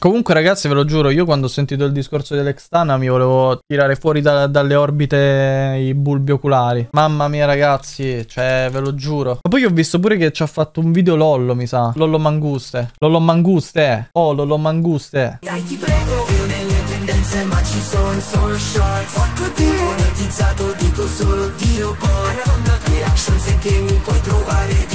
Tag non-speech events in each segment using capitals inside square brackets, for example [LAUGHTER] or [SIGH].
Comunque ragazzi ve lo giuro, io quando ho sentito il discorso dell'Extana mi volevo tirare fuori da, dalle orbite i bulbi oculari. Mamma mia ragazzi, cioè ve lo giuro. Ma poi ho visto pure che ci ha fatto un video Lollo mi sa. Lollo Manguste. Lollo Manguste. Eh. Oh Lollo Manguste. Dai ti prego, io nelle tendenze ma ci sono solo shorts. Fatto di monetizzato, dico solo Dio poi. Racconta reaction se che mi puoi trovare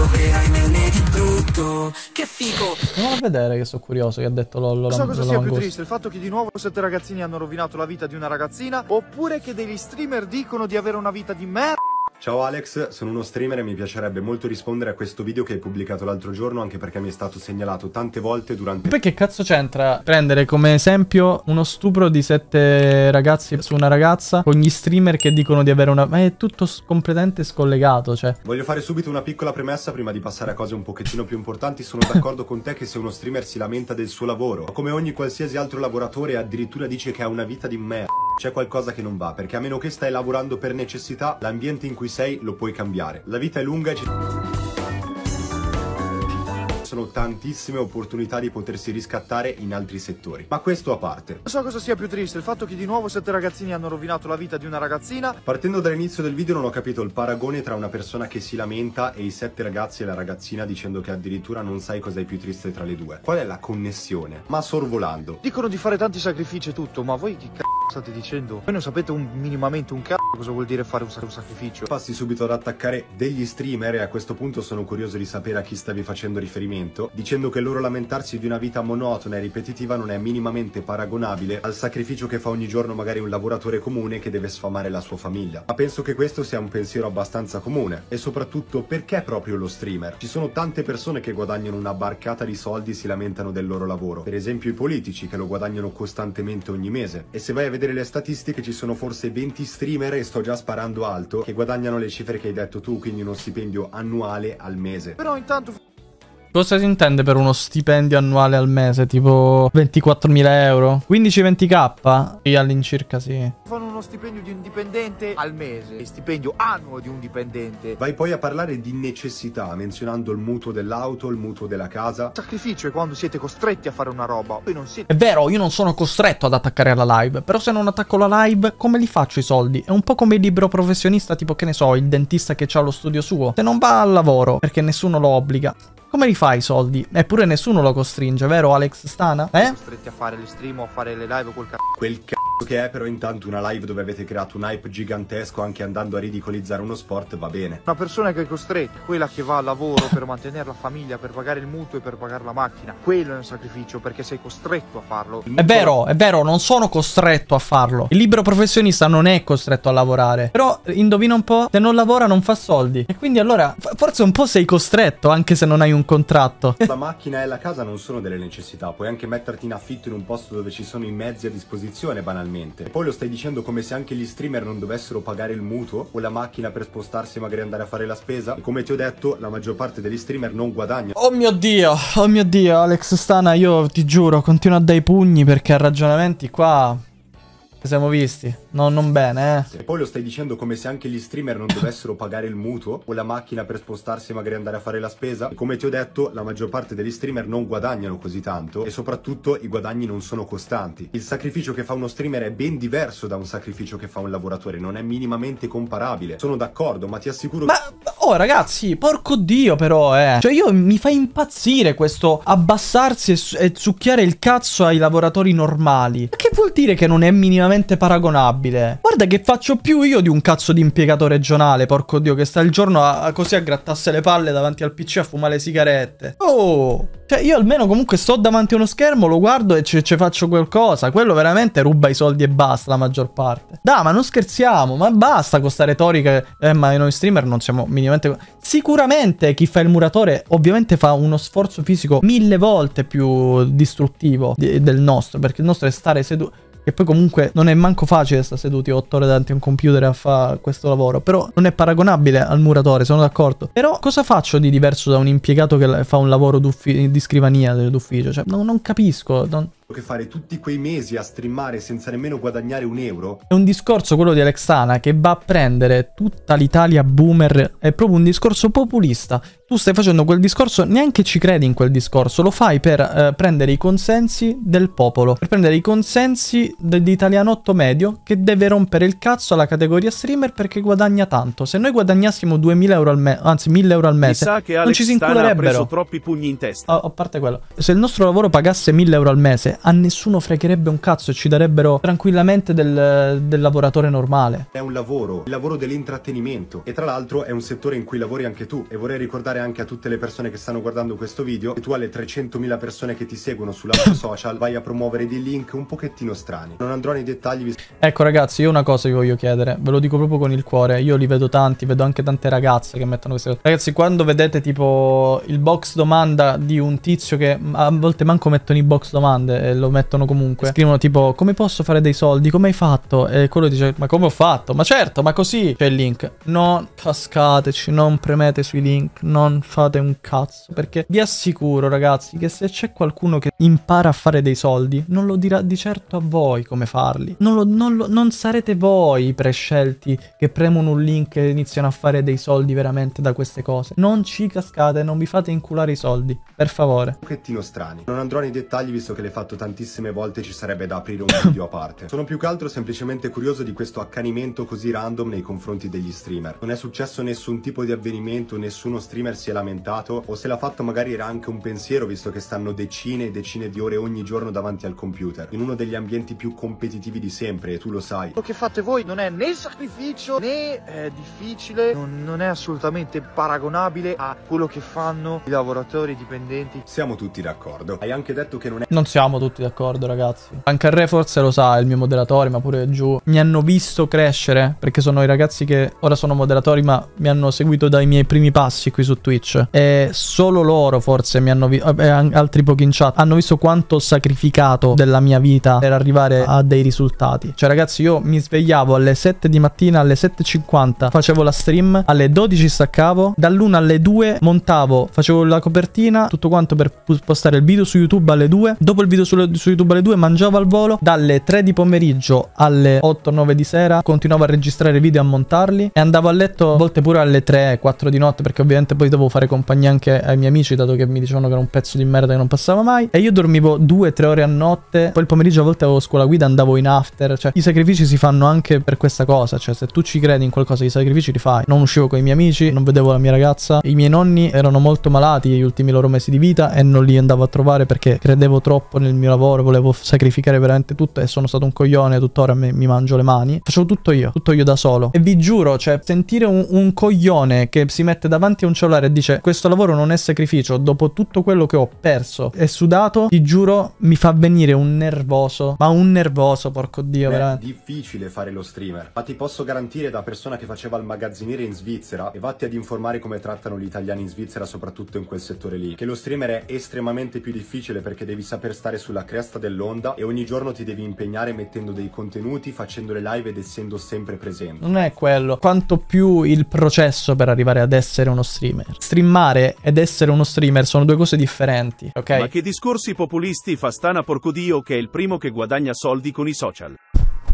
tutto che hai di brutto Che fico Andiamo a vedere che sono curioso che ha detto Lollo Chissà cosa sia più triste, il fatto che di nuovo sette ragazzini hanno rovinato la vita di una ragazzina Oppure che degli streamer dicono di avere una vita di merda Ciao Alex, sono uno streamer e mi piacerebbe molto rispondere a questo video che hai pubblicato l'altro giorno anche perché mi è stato segnalato tante volte durante... Perché cazzo c'entra prendere come esempio uno stupro di sette ragazzi su una ragazza con gli streamer che dicono di avere una... Ma è tutto completamente scollegato, cioè... Voglio fare subito una piccola premessa prima di passare a cose un pochettino più importanti. Sono [LAUGHS] d'accordo con te che se uno streamer si lamenta del suo lavoro, come ogni qualsiasi altro lavoratore addirittura dice che ha una vita di merda c'è qualcosa che non va, perché a meno che stai lavorando per necessità, l'ambiente in cui sei lo puoi cambiare. La vita è lunga e ci sono tantissime opportunità di potersi riscattare in altri settori. Ma questo a parte. Non so cosa sia più triste, il fatto che di nuovo sette ragazzini hanno rovinato la vita di una ragazzina. Partendo dall'inizio del video non ho capito il paragone tra una persona che si lamenta e i sette ragazzi e la ragazzina dicendo che addirittura non sai cosa è più triste tra le due. Qual è la connessione? Ma sorvolando. Dicono di fare tanti sacrifici e tutto, ma voi che c***o? state dicendo? Voi non sapete un, minimamente un cazzo cosa vuol dire fare un, un sacrificio. Passi subito ad attaccare degli streamer e a questo punto sono curioso di sapere a chi stavi facendo riferimento, dicendo che loro lamentarsi di una vita monotona e ripetitiva non è minimamente paragonabile al sacrificio che fa ogni giorno magari un lavoratore comune che deve sfamare la sua famiglia. Ma penso che questo sia un pensiero abbastanza comune e soprattutto perché proprio lo streamer? Ci sono tante persone che guadagnano una barcata di soldi e si lamentano del loro lavoro, per esempio i politici che lo guadagnano costantemente ogni mese e se vai a vedere le statistiche ci sono forse 20 streamer ore sto già sparando alto che guadagnano le cifre che hai detto tu, quindi uno stipendio annuale al mese. Però intanto Cosa si intende per uno stipendio annuale al mese? Tipo 24.000 euro? 15-20k? Sì, all'incirca sì. Fanno uno stipendio di un dipendente al mese. E Stipendio annuo di un dipendente. Vai poi a parlare di necessità, menzionando il mutuo dell'auto, il mutuo della casa. Sacrificio è quando siete costretti a fare una roba. Voi non siete... È vero, io non sono costretto ad attaccare la live. Però se non attacco la live, come li faccio i soldi? È un po' come il libro professionista, tipo che ne so, il dentista che ha lo studio suo. Se non va al lavoro, perché nessuno lo obbliga, come li fai i soldi? Eppure nessuno lo costringe, vero Alex Stana? Eh? Costretti a fare le stream o a fare le live col cazzo. Quel cazzo Ecco che è però intanto una live dove avete creato un hype gigantesco anche andando a ridicolizzare uno sport va bene. Una persona che è costretta, quella che va al lavoro per mantenere la famiglia, per pagare il mutuo e per pagare la macchina, quello è un sacrificio perché sei costretto a farlo. È vero, è vero, non sono costretto a farlo. Il libero professionista non è costretto a lavorare, però eh, indovina un po', se non lavora non fa soldi e quindi allora forse un po' sei costretto anche se non hai un contratto. La macchina e la casa non sono delle necessità, puoi anche metterti in affitto in un posto dove ci sono i mezzi a disposizione banalmente finalmente. Poi lo stai dicendo come se anche gli streamer non dovessero pagare il mutuo o la macchina per spostarsi e magari andare a fare la spesa. E come ti ho detto, la maggior parte degli streamer non guadagna. Oh mio Dio, oh mio Dio, Alex Stana, io ti giuro, continuo a dai pugni perché a ragionamenti qua siamo visti. No, non bene, eh. E poi lo stai dicendo come se anche gli streamer non dovessero pagare il mutuo o la macchina per spostarsi e magari andare a fare la spesa. E come ti ho detto, la maggior parte degli streamer non guadagnano così tanto e soprattutto i guadagni non sono costanti. Il sacrificio che fa uno streamer è ben diverso da un sacrificio che fa un lavoratore, non è minimamente comparabile. Sono d'accordo, ma ti assicuro Ma oh ragazzi, porco dio però, eh. Cioè io mi fa impazzire questo abbassarsi e, e succhiare il cazzo ai lavoratori normali. Ma che vuol dire che non è minimamente lontanamente paragonabile. Guarda che faccio più io di un cazzo di impiegato regionale, porco dio, che sta il giorno a, a così a grattarsi le palle davanti al PC a fumare le sigarette. Oh! Cioè, io almeno comunque sto davanti a uno schermo, lo guardo e ci faccio qualcosa. Quello veramente ruba i soldi e basta la maggior parte. Da, ma non scherziamo, ma basta con sta retorica. Eh, ma noi streamer non siamo minimamente... Sicuramente chi fa il muratore ovviamente fa uno sforzo fisico mille volte più distruttivo di del nostro, perché il nostro è stare seduto che poi comunque non è manco facile stare seduti otto ore davanti a un computer a fare questo lavoro, però non è paragonabile al muratore, sono d'accordo. Però cosa faccio di diverso da un impiegato che fa un lavoro di scrivania dell'ufficio? Cioè, no, non capisco, non, che fare tutti quei mesi a streamare senza nemmeno guadagnare un euro. È un discorso quello di Alexana che va a prendere tutta l'Italia boomer, è proprio un discorso populista. Tu stai facendo quel discorso, neanche ci credi in quel discorso, lo fai per eh, prendere i consensi del popolo, per prendere i consensi dell'italianotto medio che deve rompere il cazzo alla categoria streamer perché guadagna tanto. Se noi guadagnassimo 2000 euro al mese, anzi 1000 euro al mese, che non ci si inculerebbero. Ha preso troppi pugni in testa. A, oh, a parte quello, se il nostro lavoro pagasse 1000 euro al mese, a nessuno fregherebbe un cazzo e ci darebbero tranquillamente del, del lavoratore normale. È un lavoro, il lavoro dell'intrattenimento e tra l'altro è un settore in cui lavori anche tu e vorrei ricordare anche a tutte le persone che stanno guardando questo video che tu alle 300.000 persone che ti seguono sulla [COUGHS] social vai a promuovere dei link un pochettino strani. Non andrò nei dettagli. Ecco ragazzi, io una cosa vi voglio chiedere, ve lo dico proprio con il cuore, io li vedo tanti, vedo anche tante ragazze che mettono queste cose. Ragazzi, quando vedete tipo il box domanda di un tizio che a volte manco mettono i box domande eh, lo mettono comunque. Scrivono tipo, come posso fare dei soldi? Come hai fatto? E quello dice, ma come ho fatto? Ma certo, ma così. C'è il link. Non cascateci, non premete sui link, non fate un cazzo. Perché vi assicuro, ragazzi, che se c'è qualcuno che impara a fare dei soldi, non lo dirà di certo a voi come farli. Non, lo, non, lo, non sarete voi i prescelti che premono un link e iniziano a fare dei soldi veramente da queste cose. Non ci cascate, non vi fate inculare i soldi, per favore. Un pochettino strani. Non andrò nei dettagli visto che l'hai fatto tantissime volte ci sarebbe da aprire un video a parte. Sono più che altro semplicemente curioso di questo accanimento così random nei confronti degli streamer. Non è successo nessun tipo di avvenimento, nessuno streamer si è lamentato o se l'ha fatto magari era anche un pensiero visto che stanno decine e decine di ore ogni giorno davanti al computer, in uno degli ambienti più competitivi di sempre e tu lo sai. Quello che fate voi non è né sacrificio né è eh, difficile, non, non è assolutamente paragonabile a quello che fanno i lavoratori dipendenti. Siamo tutti d'accordo. Hai anche detto che non è... Non siamo tutti tutti d'accordo ragazzi. Anche il re forse lo sa, il mio moderatore, ma pure giù. Mi hanno visto crescere, perché sono i ragazzi che ora sono moderatori, ma mi hanno seguito dai miei primi passi qui su Twitch. E solo loro forse mi hanno visto, eh, altri pochi in chat, hanno visto quanto ho sacrificato della mia vita per arrivare a dei risultati. Cioè ragazzi, io mi svegliavo alle 7 di mattina, alle 7.50, facevo la stream, alle 12 staccavo, dall'1 alle 2 montavo, facevo la copertina, tutto quanto per postare il video su YouTube alle 2, dopo il video sulla su, su YouTube alle 2, mangiavo al volo, dalle 3 di pomeriggio alle 8-9 di sera, continuavo a registrare video, e a montarli e andavo a letto a volte pure alle 3-4 di notte perché ovviamente poi dovevo fare compagnia anche ai miei amici dato che mi dicevano che era un pezzo di merda che non passava mai e io dormivo 2-3 ore a notte, poi il pomeriggio a volte avevo scuola guida, andavo in after, cioè i sacrifici si fanno anche per questa cosa, cioè se tu ci credi in qualcosa i sacrifici li fai. Non uscivo con i miei amici, non vedevo la mia ragazza, i miei nonni erano molto malati gli ultimi loro mesi di vita e non li andavo a trovare perché credevo troppo nel mio mio lavoro, volevo sacrificare veramente tutto e sono stato un coglione, tuttora mi, mi mangio le mani. Facevo tutto io, tutto io da solo. E vi giuro, cioè, sentire un, un coglione che si mette davanti a un cellulare e dice questo lavoro non è sacrificio, dopo tutto quello che ho perso e sudato, vi giuro, mi fa venire un nervoso, ma un nervoso, porco dio, veramente. È difficile fare lo streamer, ma ti posso garantire da persona che faceva il magazziniere in Svizzera e vatti ad informare come trattano gli italiani in Svizzera, soprattutto in quel settore lì, che lo streamer è estremamente più difficile perché devi saper stare su sulla cresta dell'onda e ogni giorno ti devi impegnare mettendo dei contenuti, facendo le live ed essendo sempre presente. Non è quello, quanto più il processo per arrivare ad essere uno streamer. Streamare ed essere uno streamer sono due cose differenti, ok? Ma che discorsi populisti fa Stana Porcodio che è il primo che guadagna soldi con i social?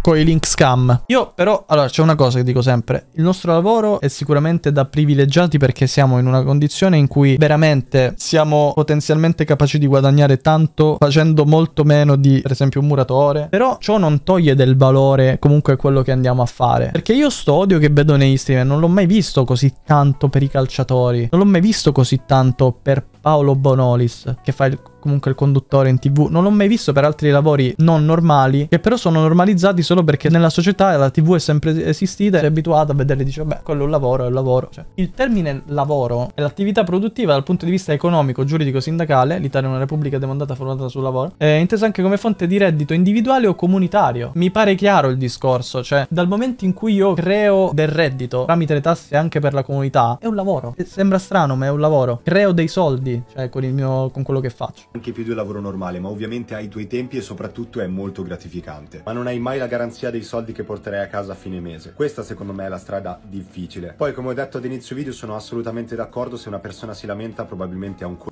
con i link scam. Io però, allora c'è una cosa che dico sempre, il nostro lavoro è sicuramente da privilegiati perché siamo in una condizione in cui veramente siamo potenzialmente capaci di guadagnare tanto facendo molto meno di per esempio un muratore, però ciò non toglie del valore comunque quello che andiamo a fare. Perché io sto odio che vedo nei streamer, non l'ho mai visto così tanto per i calciatori, non l'ho mai visto così tanto per Paolo Bonolis che fa il comunque il conduttore in tv. Non l'ho mai visto per altri lavori non normali, che però sono normalizzati solo perché nella società la tv è sempre esistita, e è abituata a vederli e dici vabbè, quello è un lavoro, è un lavoro. Cioè, il termine lavoro è l'attività produttiva dal punto di vista economico, giuridico, sindacale, l'Italia è una repubblica demandata fondata sul lavoro, è intesa anche come fonte di reddito individuale o comunitario. Mi pare chiaro il discorso, cioè dal momento in cui io creo del reddito tramite le tasse anche per la comunità, è un lavoro. Sembra strano, ma è un lavoro. Creo dei soldi, cioè con, mio, con quello che faccio anche più di un lavoro normale, ma ovviamente hai i tuoi tempi e soprattutto è molto gratificante. Ma non hai mai la garanzia dei soldi che porterai a casa a fine mese. Questa secondo me è la strada difficile. Poi come ho detto ad inizio video sono assolutamente d'accordo se una persona si lamenta probabilmente ha un c***o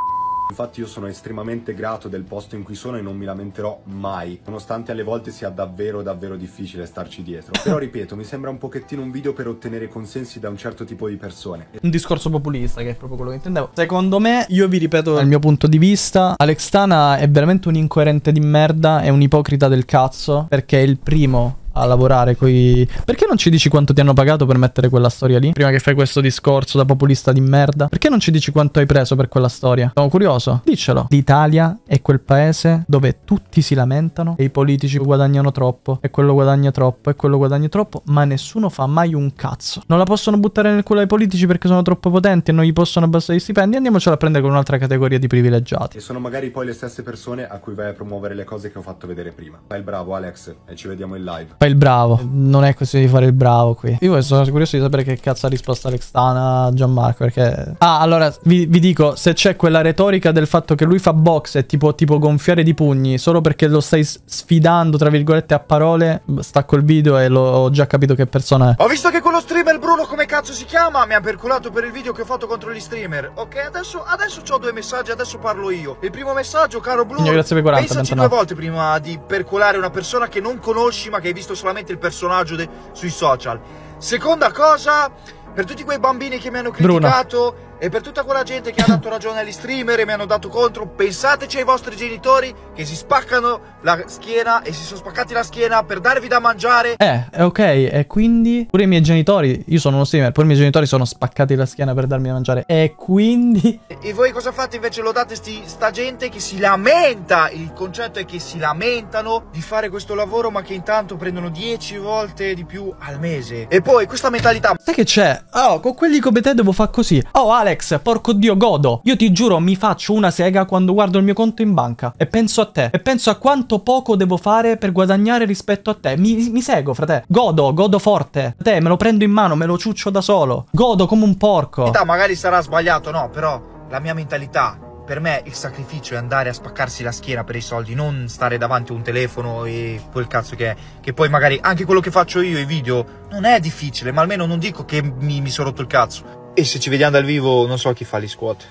Infatti io sono estremamente grato del posto in cui sono e non mi lamenterò mai, nonostante alle volte sia davvero davvero difficile starci dietro. Però [LAUGHS] ripeto, mi sembra un pochettino un video per ottenere consensi da un certo tipo di persone. Un discorso populista che è proprio quello che intendevo. Secondo me, io vi ripeto dal mio punto di vista, Alex Tana è veramente un incoerente di merda, è un ipocrita del cazzo, perché è il primo a lavorare coi... Perché non ci dici quanto ti hanno pagato per mettere quella storia lì? Prima che fai questo discorso da populista di merda. Perché non ci dici quanto hai preso per quella storia? Sono curioso. Diccelo. L'Italia è quel paese dove tutti si lamentano e i politici guadagnano troppo e quello guadagna troppo e quello guadagna troppo, ma nessuno fa mai un cazzo. Non la possono buttare nel culo ai politici perché sono troppo potenti e non gli possono abbassare gli stipendi. Andiamocela a prendere con un'altra categoria di privilegiati. E sono magari poi le stesse persone a cui vai a promuovere le cose che ho fatto vedere prima. Fai il bravo Alex e ci vediamo in live. Fai il bravo. Non è questione di fare il bravo qui. Io sono curioso di sapere che cazzo ha risposto Alexana a Gianmarco. Perché. Ah, allora vi, vi dico: se c'è quella retorica del fatto che lui fa box e tipo, tipo gonfiare di pugni solo perché lo stai sfidando, tra virgolette, a parole, stacco il video e lo, ho già capito che persona è. Ho visto che quello streamer Bruno, come cazzo si chiama, mi ha perculato per il video che ho fatto contro gli streamer. Ok, adesso, adesso ho due messaggi, adesso parlo io. Il primo messaggio, caro Bruno. Grazie per 40, pensaci 39. due volte prima di percolare una persona che non conosci ma che hai visto visto solamente il personaggio de- sui social. Seconda cosa, per tutti quei bambini che mi hanno criticato, Bruna. E per tutta quella gente che ha dato ragione agli streamer e mi hanno dato contro, pensateci ai vostri genitori che si spaccano la schiena e si sono spaccati la schiena per darvi da mangiare. Eh, ok, e quindi pure i miei genitori, io sono uno streamer, pure i miei genitori sono spaccati la schiena per darmi da mangiare. E quindi... E, e voi cosa fate invece? Lo date sti, sta gente che si lamenta, il concetto è che si lamentano di fare questo lavoro ma che intanto prendono 10 volte di più al mese. E poi questa mentalità... Sai che c'è? Oh, con quelli come te devo fare così. Oh Ale, Alex, porco dio, godo. Io ti giuro, mi faccio una sega quando guardo il mio conto in banca. E penso a te. E penso a quanto poco devo fare per guadagnare rispetto a te. Mi, mi sego, frate. Godo, godo forte. Te, me lo prendo in mano, me lo ciuccio da solo. Godo come un porco. Età, magari sarà sbagliato, no, però la mia mentalità per me il sacrificio è andare a spaccarsi la schiena per i soldi, non stare davanti a un telefono e quel cazzo che è. Che poi magari anche quello che faccio io, i video, non è difficile, ma almeno non dico che mi, mi sono rotto il cazzo. E se ci vediamo dal vivo, non so chi fa gli squat.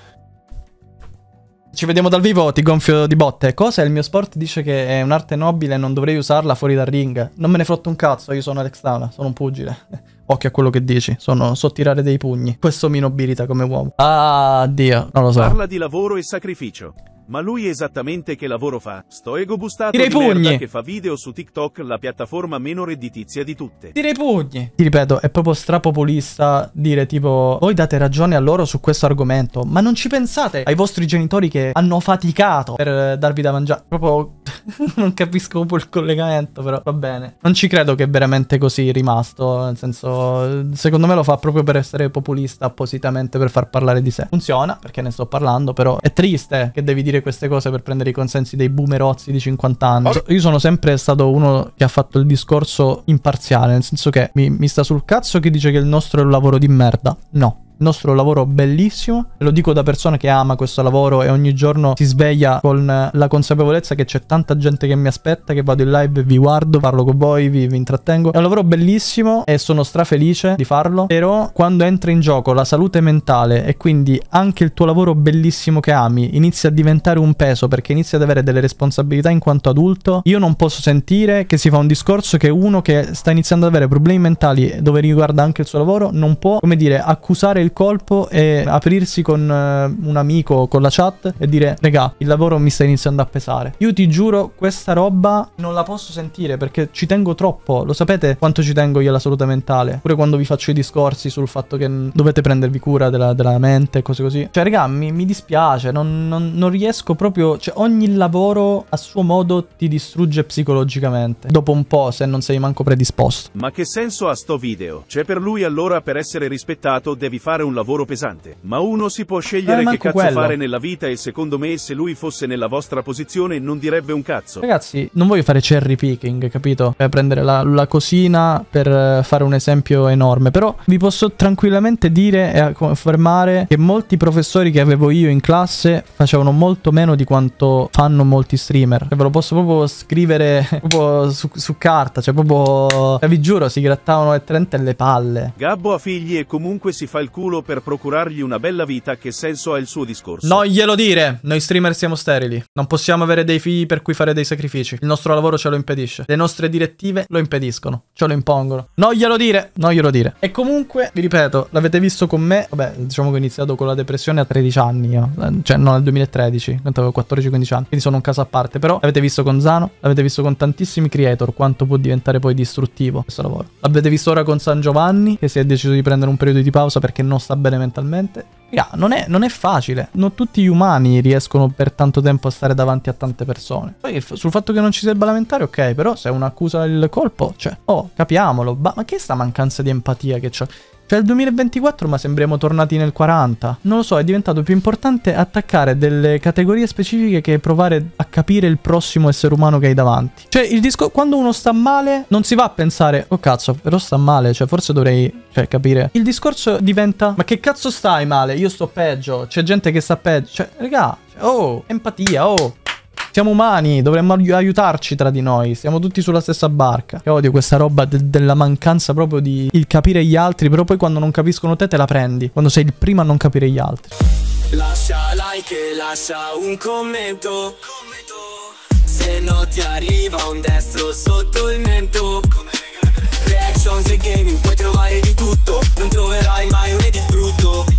Ci vediamo dal vivo, ti gonfio di botte. Cosa? Il mio sport dice che è un'arte nobile e non dovrei usarla fuori dal ring. Non me ne frotto un cazzo, io sono Alex Tana, sono un pugile. [LAUGHS] Occhio a quello che dici, sono, so tirare dei pugni. Questo mi nobilita come uomo. Ah, Dio, non lo so. Parla di lavoro e sacrificio. Ma lui esattamente che lavoro fa? Sto ego bustato Direi di pugni. che fa video su TikTok, la piattaforma meno redditizia di tutte. Direi pugni. Ti ripeto, è proprio strapopulista dire tipo voi date ragione a loro su questo argomento, ma non ci pensate ai vostri genitori che hanno faticato per eh, darvi da mangiare. Proprio [LAUGHS] non capisco un po' il collegamento, però va bene. Non ci credo che è veramente così rimasto, nel senso, secondo me lo fa proprio per essere populista appositamente per far parlare di sé. Funziona, perché ne sto parlando, però è triste che devi dire queste cose per prendere i consensi dei boomerozzi di 50 anni. Io sono sempre stato uno che ha fatto il discorso imparziale, nel senso che mi, mi sta sul cazzo chi dice che il nostro è un lavoro di merda. No, il nostro lavoro bellissimo. Lo dico da persona che ama questo lavoro e ogni giorno si sveglia con la consapevolezza che c'è tanta gente che mi aspetta, che vado in live, vi guardo, parlo con voi, vi, vi intrattengo. È un lavoro bellissimo e sono strafelice di farlo, però quando entra in gioco la salute mentale e quindi anche il tuo lavoro bellissimo che ami inizia a diventare un peso perché inizia ad avere delle responsabilità in quanto adulto, io non posso sentire che si fa un discorso che uno che sta iniziando ad avere problemi mentali dove riguarda anche il suo lavoro non può, come dire, accusare il colpo e aprirsi con uh, un amico, con la chat e dire regà, il lavoro mi sta iniziando a pesare. Io ti giuro, questa roba non la posso sentire perché ci tengo troppo. Lo sapete quanto ci tengo io alla salute mentale? Pure quando vi faccio i discorsi sul fatto che dovete prendervi cura della, della mente e cose così. Cioè, regà, mi, mi dispiace, non, non, non riesco proprio... Cioè, ogni lavoro a suo modo ti distrugge psicologicamente. Dopo un po', se non sei manco predisposto. Ma che senso ha sto video? C'è per lui allora per essere rispettato devi fare fare un lavoro pesante, ma uno si può scegliere che cazzo quello. fare nella vita e secondo me se lui fosse nella vostra posizione non direbbe un cazzo. Ragazzi, non voglio fare cherry picking, capito? Cioè prendere la, la cosina per eh, fare un esempio enorme, però vi posso tranquillamente dire e confermare che molti professori che avevo io in classe facevano molto meno di quanto fanno molti streamer. Cioè, ve lo posso proprio scrivere [LAUGHS] proprio su, su carta, cioè proprio... Cioè, vi giuro, si grattavano e le palle. Gabbo ha figli e comunque si fa il culo culo per procurargli una bella vita, che senso ha il suo discorso? Non glielo dire! Noi streamer siamo sterili. Non possiamo avere dei figli per cui fare dei sacrifici. Il nostro lavoro ce lo impedisce. Le nostre direttive lo impediscono. Ce lo impongono. Non glielo dire! Non glielo dire. E comunque, vi ripeto, l'avete visto con me. Vabbè, diciamo che ho iniziato con la depressione a 13 anni. Io. Cioè, no, nel 2013. Quanto avevo 14-15 anni. Quindi sono un caso a parte. Però l'avete visto con Zano. L'avete visto con tantissimi creator. Quanto può diventare poi distruttivo questo lavoro. L'avete visto ora con San Giovanni. Che si è deciso di prendere un periodo di pausa perché non non sta bene mentalmente. Raga, non, è, non, è, facile, non tutti gli umani riescono per tanto tempo a stare davanti a tante persone. Poi sul fatto che non ci debba lamentare, ok, però se è un'accusa il colpo, cioè, oh, capiamolo, ma, che è sta mancanza di empatia che c'è? Cioè il 2024 ma sembriamo tornati nel 40. Non lo so, è diventato più importante attaccare delle categorie specifiche che provare a capire il prossimo essere umano che hai davanti. Cioè il disco quando uno sta male non si va a pensare "Oh cazzo, però sta male, cioè forse dovrei cioè, capire". Il discorso diventa "Ma che cazzo stai male? Io sto peggio, c'è gente che sta peggio". Cioè, regà, cioè, oh, empatia, oh. Siamo umani, dovremmo aiutarci tra di noi. Siamo tutti sulla stessa barca. Io odio questa roba de della mancanza proprio di il capire gli altri, però poi quando non capiscono te te la prendi. Quando sei il primo a non capire gli altri. Lascia like e lascia un commento. Se no ti arriva un destro sotto il mento. Reactions e gaming puoi trovare di tutto. Non troverai mai un edit brutto.